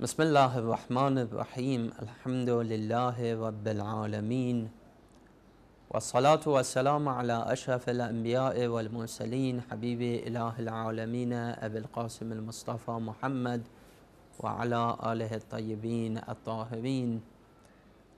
بسم الله الرحمن الرحيم الحمد لله رب العالمين والصلاة والسلام على أشرف الأنبياء والمرسلين حبيب إله العالمين أبي القاسم المصطفى محمد وعلى آله الطيبين الطاهرين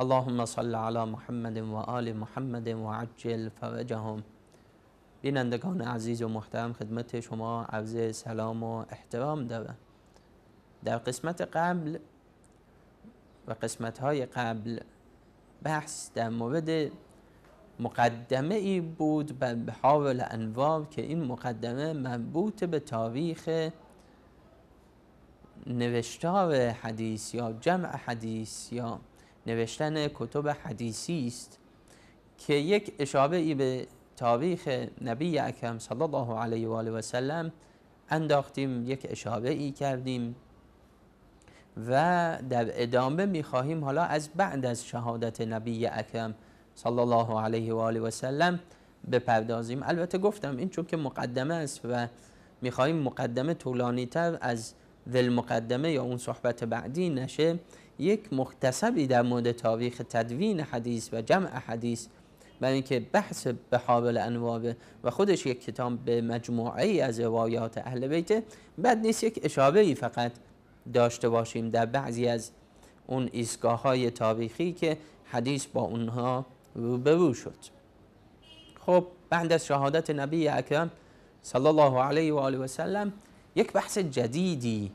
اللهم صل على محمد وآل محمد وعجل فرجهم بینندگان عزیز و محترم خدمت شما عرض سلام و احترام دارم در قسمت قبل و قسمت های قبل بحث در مورد مقدمه ای بود به حاول الانوار که این مقدمه مربوط به تاریخ نوشتار حدیث یا جمع حدیث یا نوشتن کتب حدیثی است که یک اشاره ای به تاریخ نبی اکرم صلی الله علیه و آله و سلم انداختیم یک اشابه ای کردیم و در ادامه میخواهیم حالا از بعد از شهادت نبی اکرم صلی الله علیه و آله و سلم بپردازیم البته گفتم این چون که مقدمه است و میخواهیم مقدمه طولانی تر از ذل مقدمه یا اون صحبت بعدی نشه یک مختصبی در مورد تاریخ تدوین حدیث و جمع حدیث برای اینکه بحث به حاول انواع و خودش یک کتاب به مجموعه از روایات اهل بیت بد نیست یک اشاره ای فقط داشته باشیم در بعضی از اون ایستگاه های تاریخی که حدیث با اونها روبرو شد خب بعد از شهادت نبی اکرم صلی الله علیه و آله و سلم یک بحث جدیدی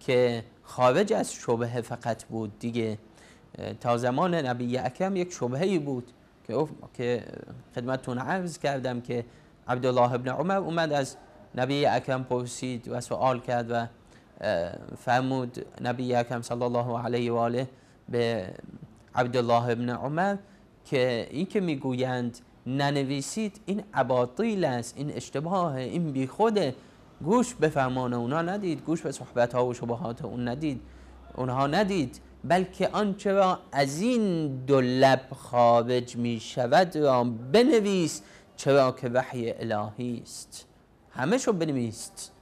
که خارج از شبه فقط بود دیگه تا زمان نبی اکرم یک شبهی بود که که خدمتتون عرض کردم که عبدالله ابن عمر اومد از نبی اکرم پرسید و سوال کرد و فرمود نبی اکرم صلی الله علیه و آله به عبدالله ابن عمر که این که میگویند ننویسید این اباطیل است این اشتباه این بیخوده گوش به فرمان اونا ندید گوش به صحبت ها و شبهات اون ندید اونها ندید بلکه آنچه را از این دو لب خارج می شود را بنویس چرا که وحی الهی است همه شو بنویست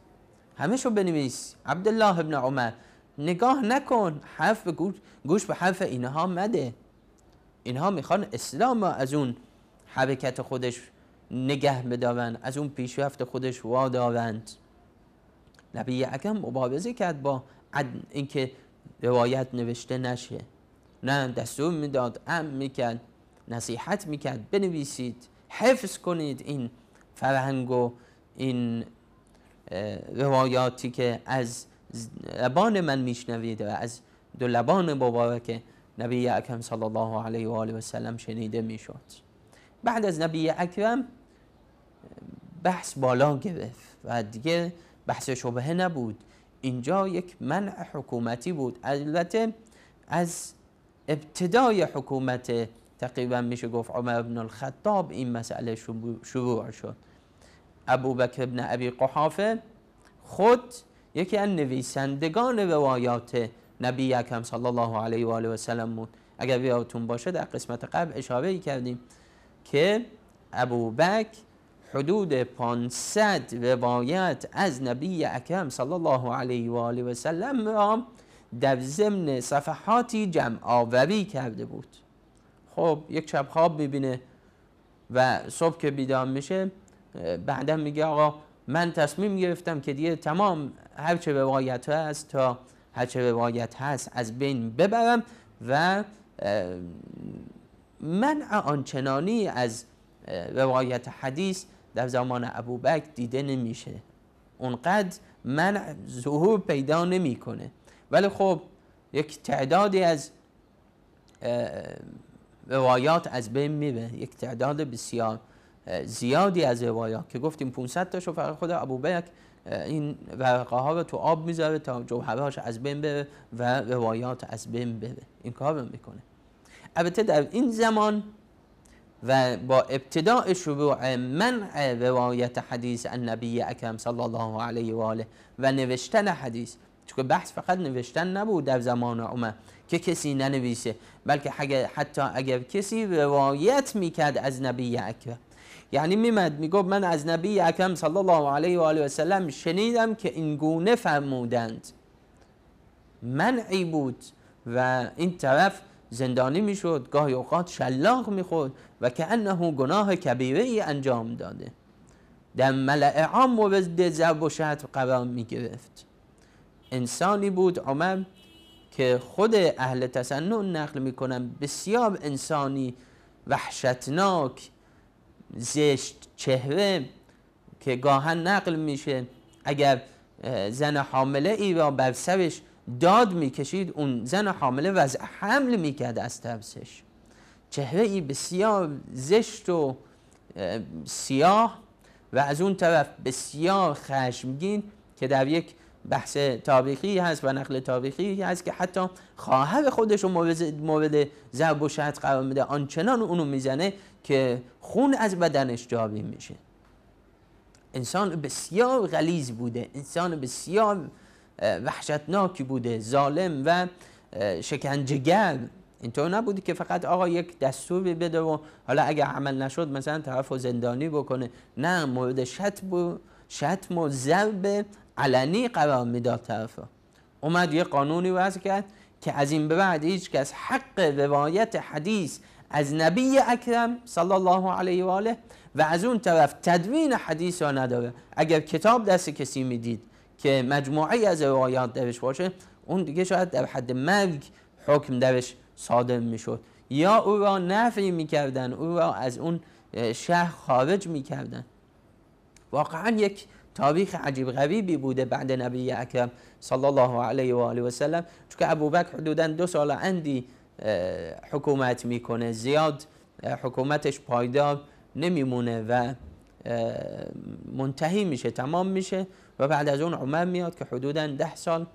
همه شو بنویس عبدالله ابن عمر نگاه نکن حرف گوش به حرف اینها مده اینها میخوان اسلام را از اون حرکت خودش نگه بدارن از اون پیشرفت خودش وادارند نبی اکرم مبارزه کرد با اینکه روایت نوشته نشه نه دستور میداد ام میکرد نصیحت میکرد بنویسید حفظ کنید این فرهنگ و این روایاتی که از لبان من میشنوید و از دو لبان مبارک نبی اکرم صلی الله علیه و آله و سلم شنیده میشد بعد از نبی اکرم بحث بالا گرفت و دیگه بحث شبهه نبود اینجا یک منع حکومتی بود البته از ابتدای حکومت تقریبا میشه گفت عمر بن الخطاب این مسئله شروع شد ابو بکر ابن ابی قحافه خود یکی از نویسندگان روایات نبی اکرم صلی الله علیه و آله و سلم بود اگر بیاتون باشه در قسمت قبل اشاره ای کردیم که ابو بک حدود 500 روایت از نبی اکرم صلی الله علیه و آله و سلم را در ضمن صفحاتی جمع آوری کرده بود خب یک شب خواب میبینه و صبح که بیدار میشه بعدا میگه آقا من تصمیم گرفتم که دیگه تمام هرچه روایت هست تا هرچه روایت هست از بین ببرم و من آنچنانی از روایت حدیث در زمان ابوبکر دیده نمیشه اونقدر من ظهور پیدا نمیکنه ولی خب یک تعدادی از روایات از بین میره یک تعداد بسیار زیادی از روایات که گفتیم 500 تاشو فقط خود ابوبکر این ورقه ها رو تو آب میذاره تا جوهرهاش از بین بره و روایات از بین بره این کار رو میکنه البته در این زمان و با ابتدا شروع منع روایت حدیث النبی نبی اکرم صلی الله علیه و آله و نوشتن حدیث چون بحث فقط نوشتن نبود در زمان عمر که کسی ننویسه بلکه حتی اگر کسی روایت میکرد از نبی اکرم یعنی میمد میگفت من از نبی اکرم صلی الله علیه و آله و سلم شنیدم که این گونه فرمودند منعی بود و این طرف زندانی میشد گاهی اوقات شلاق میخورد و که انه گناه کبیره ای انجام داده در ملع عام مورد ضرب و شتم قرار میگرفت انسانی بود عمر که خود اهل تسنن نقل میکنم بسیار انسانی وحشتناک زشت چهره که گاهن نقل میشه اگر زن حامله ای را بر سرش داد میکشید اون زن حامله وضع حمل میکرد از ترسش چهره ای بسیار زشت و سیاه و از اون طرف بسیار خشمگین که در یک بحث تاریخی هست و نقل تاریخی هست که حتی خواهر خودش رو مورد ضرب و شهد قرار میده آنچنان اونو میزنه که خون از بدنش جاری میشه انسان بسیار غلیز بوده انسان بسیار وحشتناکی بوده ظالم و شکنجگر اینطور نبوده که فقط آقا یک دستور بده و حالا اگر عمل نشد مثلا طرف و زندانی بکنه نه مورد شتم و شتم و ضرب علنی قرار میداد طرف اومد یه قانونی وضع کرد که از این به بعد هیچ کس حق روایت حدیث از نبی اکرم صلی الله علیه و آله و از اون طرف تدوین حدیث را نداره اگر کتاب دست کسی میدید که مجموعی از روایات درش باشه اون دیگه شاید در حد مرگ حکم درش صادر میشد یا او را نفی میکردن او را از اون شهر خارج میکردن واقعا یک تاریخ عجیب غریبی بوده بعد نبی اکرم صلی الله علیه و آله و سلم چون ابوبکر حدودا دو سال اندی حکومت میکنه زیاد حکومتش پایدار نمیمونه و منتهی میشه تمام میشه و بعد از اون عمر میاد که حدودا ده سال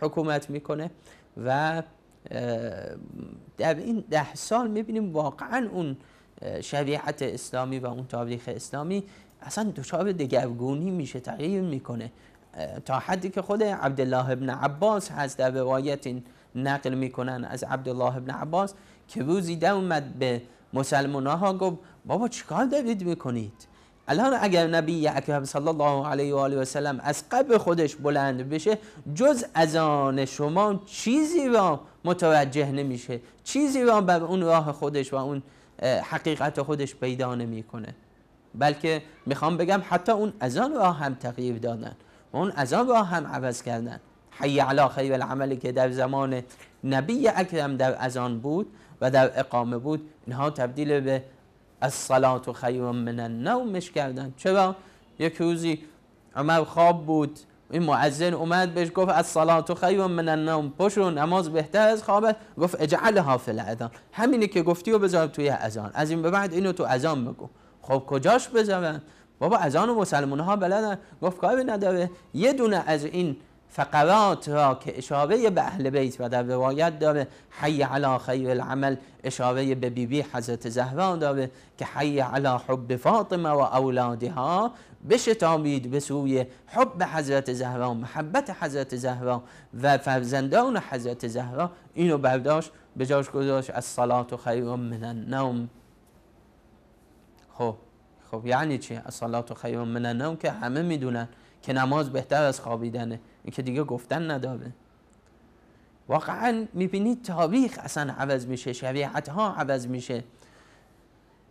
حکومت میکنه و در این ده سال میبینیم واقعا اون شریعت اسلامی و اون تاریخ اسلامی اصلا دچار دگرگونی میشه تغییر میکنه تا حدی که خود عبدالله ابن عباس هست در روایت این نقل میکنن از عبدالله ابن عباس که روزی در اومد به مسلمان ها گفت بابا چیکار دارید میکنید الان اگر نبی اکرم صلی الله علیه و آله و سلم از قبل خودش بلند بشه جز از آن شما چیزی را متوجه نمیشه چیزی را بر اون راه خودش و اون حقیقت خودش پیدا نمیکنه بلکه میخوام بگم حتی اون اذان را هم تغییر دادن و اون اذان را هم عوض کردن حی علی خیر العمل که در زمان نبی اکرم در اذان بود و در اقامه بود اینها تبدیل به الصلاه و خیر من النومش کردن چرا یک روزی عمر خواب بود این معزن اومد بهش گفت از صلاة و خیر من النوم پشو نماز بهتر از خوابت گفت اجعلها فی الاذان همینی که گفتی و بذار توی اذان از این به بعد اینو تو اذان بگو خب کجاش بذارن بابا اذان و مسلمان ها بلدن گفت کاری نداره یه دونه از این فقرات را که اشاره به اهل بیت و در روایت داره حی علا خیر العمل اشاره به بیبی حضرت زهرا داره که حی علا حب فاطمه و اولادها بشتابید به سوی حب حضرت زهرا محبت حضرت زهرا و فرزندان حضرت زهرا اینو برداشت به گذاشت از صلات خیر من النوم خب خب یعنی چی؟ از صلات خیر من النوم که همه میدونن که نماز بهتر از خوابیدنه این که دیگه گفتن نداره واقعا میبینید تاریخ اصلا عوض میشه شریعت ها عوض میشه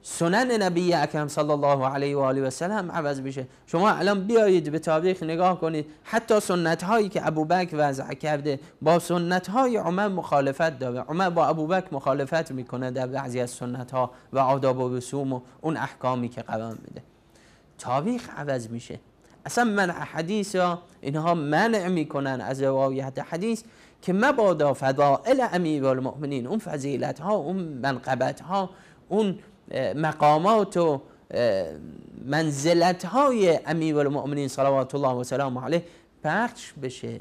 سنن نبی اکرم صلی الله علیه و آله و سلم عوض میشه شما الان بیایید به تاریخ نگاه کنید حتی سنت هایی که ابوبکر وضع کرده با سنت های عمر مخالفت داره عمر با ابوبکر مخالفت میکنه در بعضی از سنت ها و آداب و رسوم و اون احکامی که قرار میده تاریخ عوض میشه اصلا منع حدیث ها اینها منع میکنن از روایت حدیث که مبادا فضائل امیر المؤمنین اون فضیلت ها اون منقبت ها اون مقامات و منزلت های امیر المؤمنین صلوات الله و سلام علیه پخش بشه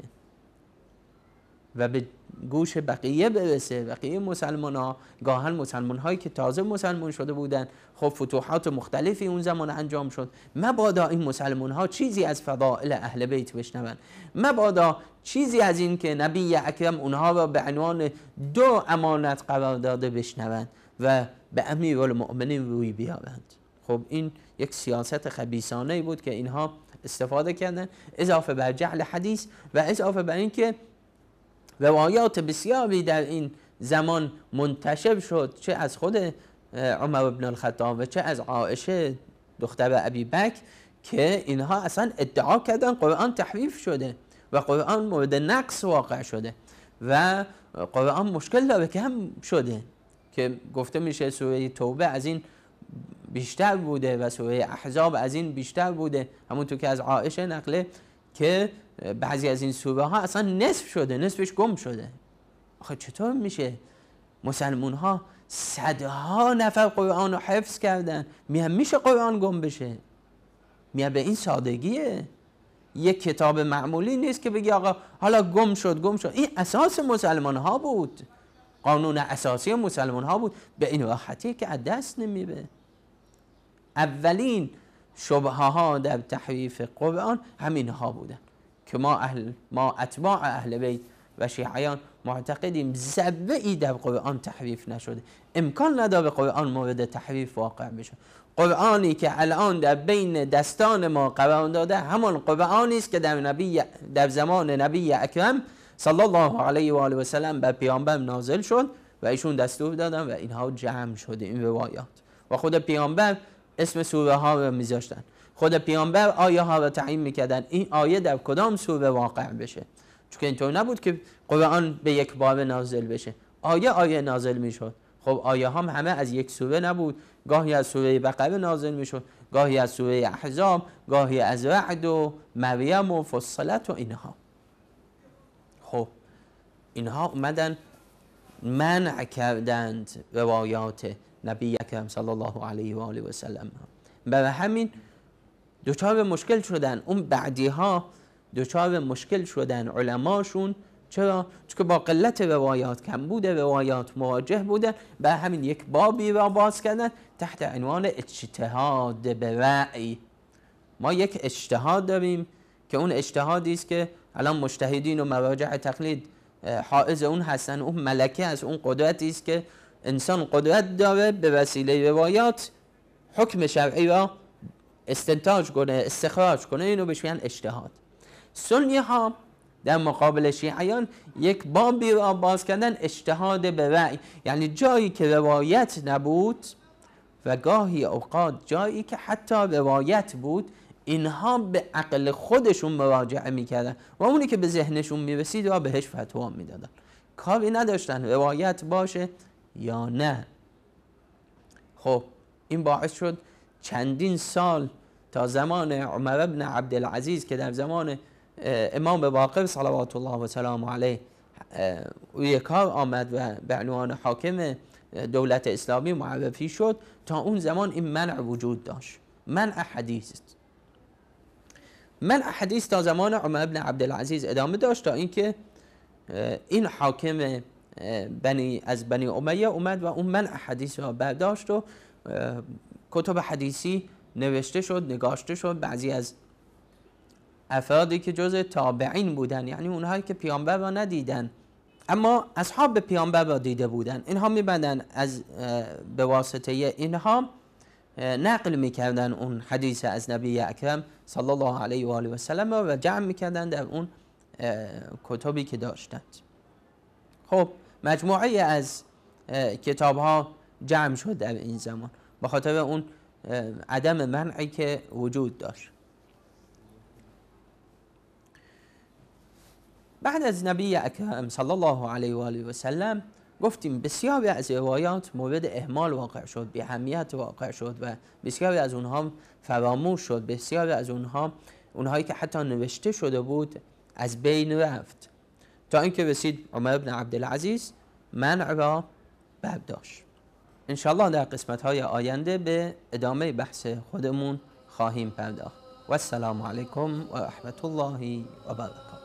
و به گوش بقیه برسه بقیه مسلمان ها گاهن مسلمان هایی که تازه مسلمان شده بودن خب فتوحات مختلفی اون زمان انجام شد مبادا این مسلمان ها چیزی از فضائل اهل بیت بشنوند مبادا چیزی از این که نبی اکرم اونها را به عنوان دو امانت قرار داده بشنوند و به امیر المؤمنین روی بیارند خب این یک سیاست خبیسانه بود که اینها استفاده کردن اضافه بر جعل حدیث و اضافه بر اینکه روایات بسیاری در این زمان منتشر شد چه از خود عمر ابن الخطاب و چه از عائشه دختر ابی بک که اینها اصلا ادعا کردن قرآن تحریف شده و قرآن مورد نقص واقع شده و قرآن مشکل داره که هم شده که گفته میشه سوره توبه از این بیشتر بوده و سوره احزاب از این بیشتر بوده همونطور که از عائشه نقله که بعضی از این صوبه ها اصلا نصف شده نصفش گم شده آخه چطور میشه مسلمون ها صدها نفر قرآن رو حفظ کردن میهن میشه قرآن گم بشه میهن به این سادگیه یک کتاب معمولی نیست که بگی آقا حالا گم شد گم شد این اساس مسلمان ها بود قانون اساسی مسلمان ها بود به این راحتی که از دست نمیره اولین شبه ها در تحریف قرآن همین ها بودن که ما اهل ما اتباع اهل بیت و شیعیان معتقدیم زبه ای در قرآن تحریف نشده امکان نداره قرآن مورد تحریف واقع بشه قرآنی که الان در بین دستان ما قرار داده همان قرآنی است که در نبی در زمان نبی اکرم صلی الله علیه و آله و سلم به پیامبر نازل شد و ایشون دستور دادن و اینها جمع شده این روایات و خود پیامبر اسم سوره ها رو میذاشتن خود پیامبر آیه ها را تعیین میکردن این آیه در کدام سوره واقع بشه چون اینطور نبود که قرآن به یک بار نازل بشه آیه آیه نازل میشد خب آیه هم همه از یک سوره نبود گاهی از سوره بقره نازل میشد گاهی از سوره احزاب گاهی از رعد و مریم و فصلت و اینها خب اینها اومدن منع کردند روایات نبی اکرم صلی الله علیه و آله و سلم برای همین دوچار مشکل شدن اون بعدی ها دچار مشکل شدن علماشون چرا؟ چون با قلت روایات کم بوده روایات مواجه بوده به همین یک بابی را باز کردن تحت عنوان اجتهاد به رأی ما یک اجتهاد داریم که اون اجتهادی است که الان مجتهدین و مراجع تقلید حائز اون هستن اون ملکه از اون قدرتی است که انسان قدرت داره به وسیله روایات حکم شرعی را استنتاج کنه استخراج کنه اینو بهش میگن اجتهاد سنی ها در مقابل شیعیان یک بابی را باز کردن اجتهاد به رأی یعنی جایی که روایت نبود و گاهی اوقات جایی که حتی روایت بود اینها به عقل خودشون مراجعه میکردن و اونی که به ذهنشون میرسید را بهش فتوا میدادن کاری نداشتن روایت باشه یا نه خب این باعث شد چندین سال تا زمان عمر ابن عبدالعزیز که در زمان امام باقر صلوات الله و سلام علیه روی کار آمد و به عنوان حاکم دولت اسلامی معرفی شد تا اون زمان این منع وجود داشت منع حدیث منع حدیث تا زمان عمر ابن عبدالعزیز ادامه داشت تا اینکه این حاکم بنی از بنی امیه اومد و اون منع حدیث را برداشت و کتب حدیثی نوشته شد نگاشته شد بعضی از افرادی که جز تابعین بودن یعنی اونهایی که پیامبر را ندیدن اما اصحاب پیامبر را دیده بودن اینها میبندن از به واسطه اینها نقل میکردن اون حدیث از نبی اکرم صلی الله علیه و آله و سلم و جمع میکردن در اون کتبی که داشتند خب مجموعه از کتاب ها جمع شد در این زمان به خاطر اون عدم منعی که وجود داشت بعد از نبی اکرم صلی الله علیه و آله و سلم گفتیم بسیاری از روایات مورد اهمال واقع شد به اهمیت واقع شد و بسیاری از اونها فراموش شد بسیاری از اونها اونهایی که حتی نوشته شده بود از بین رفت تا اینکه رسید عمر بن عبدالعزیز منع را برداشت انشاءالله در قسمت های آینده به ادامه بحث خودمون خواهیم پرداخت و السلام علیکم و رحمت الله و برکاته